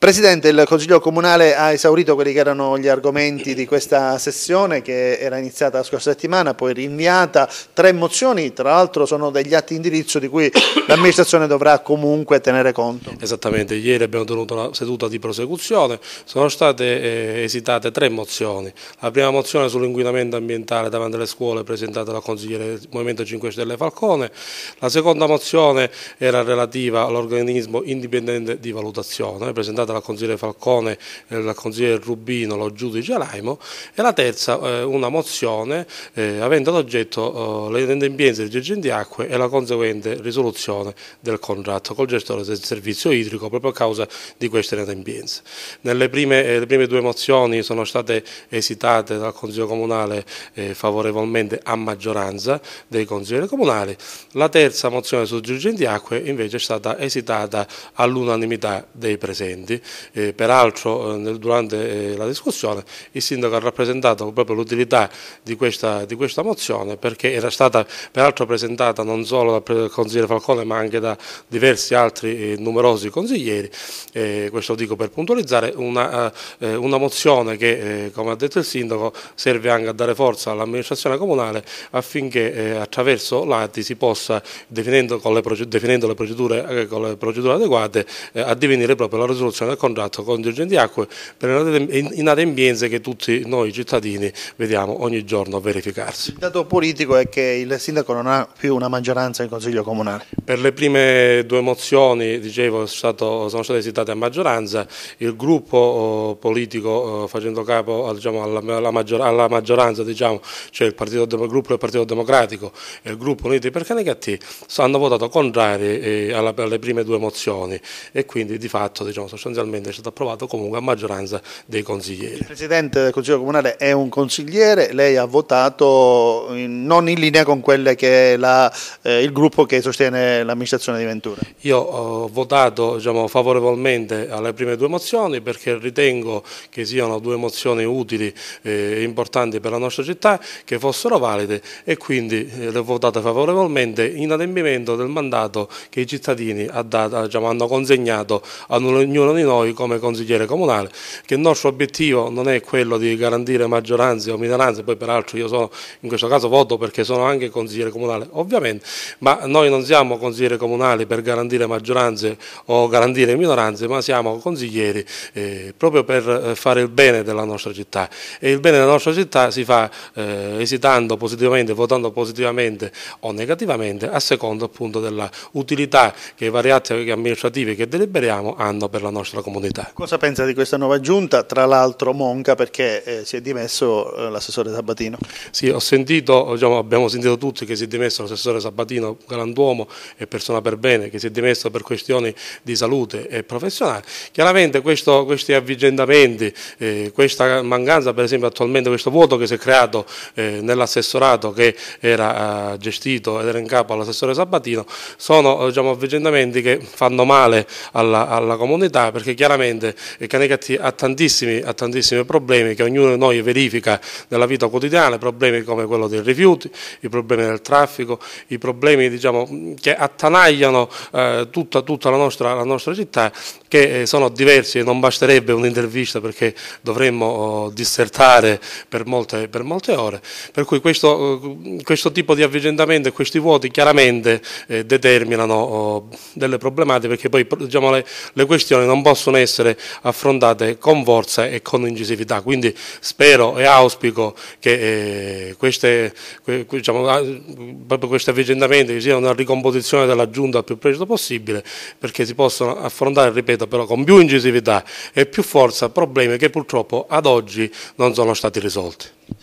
Presidente, il Consiglio Comunale ha esaurito quelli che erano gli argomenti di questa sessione che era iniziata la scorsa settimana, poi rinviata, tre mozioni, tra l'altro sono degli atti indirizzo di cui l'amministrazione dovrà comunque tenere conto. Esattamente, ieri abbiamo tenuto una seduta di prosecuzione, sono state eh, esitate tre mozioni, la prima mozione sull'inquinamento ambientale davanti alle scuole presentata dal consigliere Movimento 5 Stelle Falcone, la seconda mozione era relativa all'organismo indipendente di valutazione presentata presentata la consigliere Falcone, la consigliere Rubino, lo giudice Raimo e la terza eh, una mozione eh, avendo ad oggetto eh, le inadempienze di Girgenti Acque e la conseguente risoluzione del contratto col gestore del servizio idrico proprio a causa di queste inadempienze. Nelle prime, le prime due mozioni sono state esitate dal Consiglio Comunale favorevolmente a maggioranza dei consiglieri comunali, la terza mozione su Girgenti Acque invece è stata esitata all'unanimità dei presenti eh, peraltro eh, nel, durante eh, la discussione il sindaco ha rappresentato proprio l'utilità di, di questa, mozione perché era stata peraltro presentata non solo dal consigliere Falcone ma anche da diversi altri eh, numerosi consiglieri, questo dico per puntualizzare, una, una mozione che come ha detto il sindaco serve anche a dare forza all'amministrazione comunale affinché attraverso l'ATI si possa, definendo, le, definendo le, procedure, le procedure adeguate, addivenire proprio alla risoluzione nel contratto con il di acque per inadempienze che tutti noi cittadini vediamo ogni giorno verificarsi. Il dato politico è che il sindaco non ha più una maggioranza in Consiglio Comunale. Per le prime due mozioni, dicevo, stato, sono state esitate a maggioranza, il gruppo oh, politico oh, facendo capo diciamo, alla, maggior, alla, maggioranza, diciamo, cioè il, partito, il, gruppo del Partito Democratico e il gruppo Uniti per Canicati hanno votato contrari eh, alle prime due mozioni e quindi di fatto diciamo, sostanzialmente sostanzialmente è stato approvato comunque a maggioranza dei consiglieri. Il Presidente del Consiglio Comunale è un consigliere, lei ha votato non in linea con quella che è la, eh, il gruppo che sostiene l'amministrazione di Ventura. Io ho votato diciamo, favorevolmente alle prime due mozioni perché ritengo che siano due mozioni utili eh, e importanti per la nostra città, che fossero valide e quindi eh, le ho votate favorevolmente in adempimento del mandato che i cittadini diciamo, hanno consegnato a ognuno di noi noi come consigliere comunale, che il nostro obiettivo non è quello di garantire maggioranze o minoranze, poi peraltro io sono in questo caso voto perché sono anche consigliere comunale, ovviamente, ma noi non siamo consiglieri comunali per garantire maggioranze o garantire minoranze, ma siamo consiglieri eh, proprio per eh, fare il bene della nostra città e il bene della nostra città si fa eh, esitando positivamente, votando positivamente o negativamente a seconda appunto dell'utilità che i vari atti amministrativi che deliberiamo hanno per la nostra città nostra comunità. Cosa pensa di questa nuova giunta? Tra l'altro Monca perché eh, si è dimesso eh, l'assessore Sabatino. Sì, ho sentito, diciamo, abbiamo sentito tutti che si è dimesso l'assessore Sabatino, galantuomo e persona per bene, che si è dimesso per questioni di salute e professionale. Chiaramente questo, questi avvicendamenti, eh, questa mancanza, per esempio attualmente questo vuoto che si è creato eh, nell'assessorato che era eh, gestito ed era in capo all'assessore Sabatino, sono diciamo, avvicendamenti che fanno male alla, alla comunità perché perché chiaramente eh, Canegatti ha tantissimi, ha tantissimi problemi che ognuno di noi verifica nella vita quotidiana, problemi come quello dei rifiuti, i problemi del traffico, i problemi diciamo, mm, che attanagliano eh, tutta, tutta la, nostra, la, nostra, città, che eh, sono diversi e non basterebbe un'intervista perché dovremmo oh, dissertare per molte, per molte, ore. Per cui questo, eh, questo tipo di avvicendamento e questi vuoti chiaramente eh, determinano oh, delle problematiche perché poi diciamo, le, le questioni non possono possono essere affrontate con forza e con incisività. Quindi spero e auspico che eh, queste, que, diciamo, ah, proprio questi avvicinamenti che siano una ricomposizione della giunta il più presto possibile perché si possano affrontare, ripeto, però con più incisività e più forza problemi che purtroppo ad oggi non sono stati risolti.